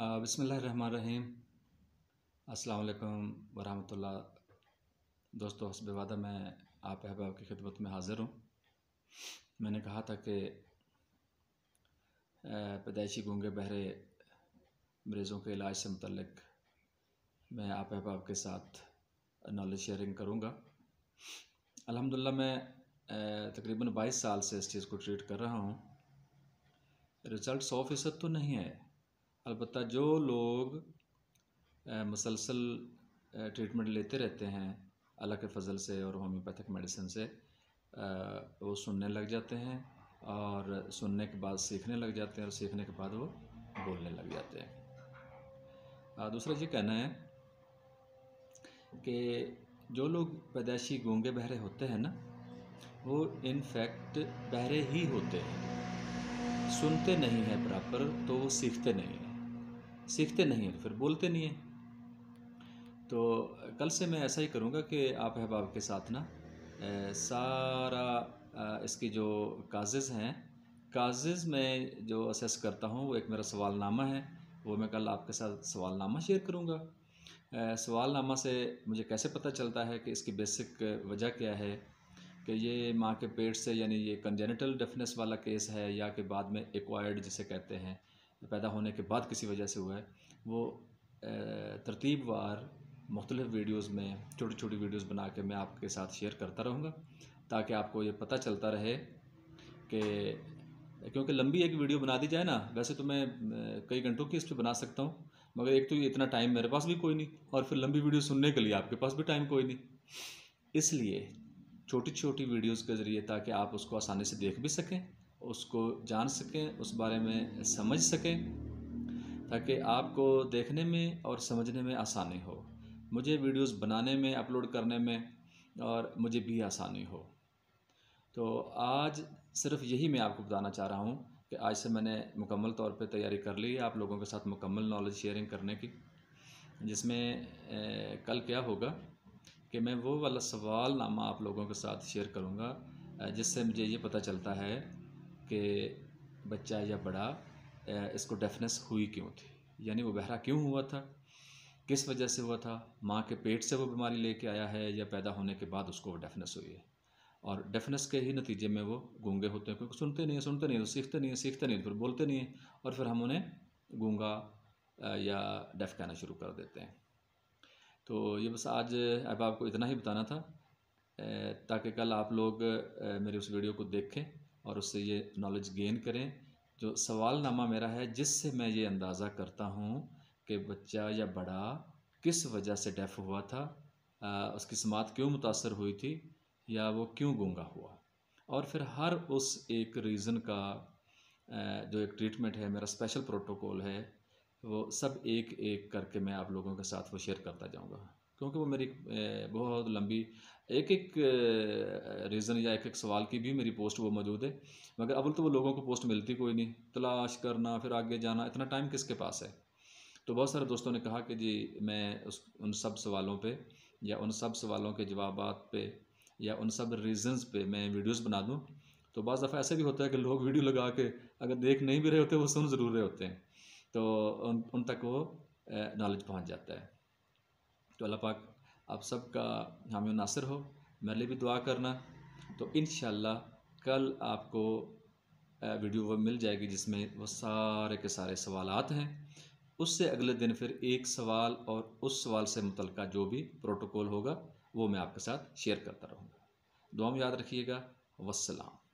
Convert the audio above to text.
बसमीम अल्लाम वरहमल दोस्तों हसब वादा मैं आप अहबाब की खिदमत में हाज़िर हूँ मैंने कहा था कि पैदाइशी गंगे बहरे मरीज़ों के इलाज से मतलब मैं आप अहबाब के साथ नॉलेज शेयरिंग करूँगा अल्हम्दुलिल्लाह मैं तकरीबन 22 साल से इस चीज़ को ट्रीट कर रहा हूँ रिज़ल्ट सौ फ़ीसद तो नहीं है अलबत् जो लोग मुसलसल ट्रीटमेंट लेते रहते हैं अल्लाह के फ़ज़ल से और होम्योपैथिक मेडिसिन से वो सुनने लग जाते हैं और सुनने के बाद सीखने लग जाते हैं और सीखने के बाद वो बोलने लग जाते हैं दूसरा ये कहना है कि जो लोग पैदाशी गोंगे बहरे होते हैं ना वो इनफैक्ट बहरे ही होते हैं सुनते नहीं हैं प्रॉपर तो वो सीखते नहीं हैं सीखते नहीं हैं तो फिर बोलते नहीं हैं तो कल से मैं ऐसा ही करूँगा कि आप अहबाब के साथ ना सारा इसकी जो काजेज़ हैं काजेज़ में जो असेस करता हूँ वो एक मेरा सवालनामा है वो मैं कल आपके साथ सवालनामा शेयर करूँगा सवालनामा से मुझे कैसे पता चलता है कि इसकी बेसिक वजह क्या है कि ये माँ के पेट से यानी ये कंजेनिटल डेफनेस वाला केस है या कि बाद में एक्वायर्ड जिसे कहते हैं पैदा होने के बाद किसी वजह से हुआ है वो तरतीब वार मुख्तलिफ़ वीडियोज़ में छोटी छोटी वीडियोज़ बना के मैं आपके साथ शेयर करता रहूँगा ताकि आपको ये पता चलता रहे कि क्योंकि लंबी एक वीडियो बना दी जाए ना वैसे तो मैं कई घंटों की इस पर बना सकता हूँ मगर एक तो ये इतना टाइम मेरे पास भी कोई नहीं और फिर लंबी वीडियो सुनने के लिए आपके पास भी टाइम कोई नहीं इसलिए छोटी छोटी वीडियोज़ के ज़रिए ताकि आप उसको आसानी से देख भी सकें उसको जान सकें उस बारे में समझ सकें ताकि आपको देखने में और समझने में आसानी हो मुझे वीडियोस बनाने में अपलोड करने में और मुझे भी आसानी हो तो आज सिर्फ यही मैं आपको बताना चाह रहा हूँ कि आज से मैंने मुकम्मल तौर पे तैयारी कर ली है आप लोगों के साथ मुकम्मल नॉलेज शेयरिंग करने की जिसमें ए, कल क्या होगा कि मैं वो वाला सवाल नामा आप लोगों के साथ शेयर करूँगा जिससे मुझे ये पता चलता है कि बच्चा या बड़ा इसको डेफनेस हुई क्यों थी यानी वो बहरा क्यों हुआ था किस वजह से हुआ था माँ के पेट से वो बीमारी लेके आया है या पैदा होने के बाद उसको डेफनेस हुई है और डेफनेस के ही नतीजे में वो गूंगे होते हैं क्योंकि सुनते नहीं सुनते नहीं सीखते नहीं हैं सीखते नहीं फिर बोलते नहीं हैं और फिर हम उन्हें गूंगा या डेफ कहना शुरू कर देते हैं तो ये बस आज अब आपको इतना ही बताना था ताकि कल आप लोग मेरी उस वीडियो को देखें और उससे ये नॉलेज गेन करें जो सवालनामा मेरा है जिससे मैं ये अंदाज़ा करता हूँ कि बच्चा या बड़ा किस वजह से डेफ हुआ था आ, उसकी समात क्यों मुतासर हुई थी या वो क्यों गूंगा हुआ और फिर हर उस एक रीज़न का जो एक ट्रीटमेंट है मेरा स्पेशल प्रोटोकॉल है वो सब एक एक करके मैं आप लोगों के साथ वो शेयर करता जाऊँगा क्योंकि वो मेरी बहुत लंबी एक एक रीज़न या एक एक सवाल की भी मेरी पोस्ट वो मौजूद है मगर अब तो वो लोगों को पोस्ट मिलती कोई नहीं तलाश करना फिर आगे जाना इतना टाइम किसके पास है तो बहुत सारे दोस्तों ने कहा कि जी मैं उस उन सब सवालों पे या उन सब सवालों के जवाब पे या उन सब रीज़न्स पे मैं वीडियोस बना दूं तो बज़ दफ़ा ऐसे भी होता है कि लोग वीडियो लगा के अगर देख नहीं भी रहे होते वो सुन ज़रूर रहे होते हैं तो उन उन तक वो नॉलेज पहुँच जाता है तो अल्लाह पाक आप सबका हामी नासर हो मेरे लिए भी दुआ करना तो इन कल आपको वीडियो वो मिल जाएगी जिसमें वो सारे के सारे सवाल हैं उससे अगले दिन फिर एक सवाल और उस सवाल से मुतल जो भी प्रोटोकॉल होगा वो मैं आपके साथ शेयर करता रहूँगा दुआ में याद रखिएगा वसलाम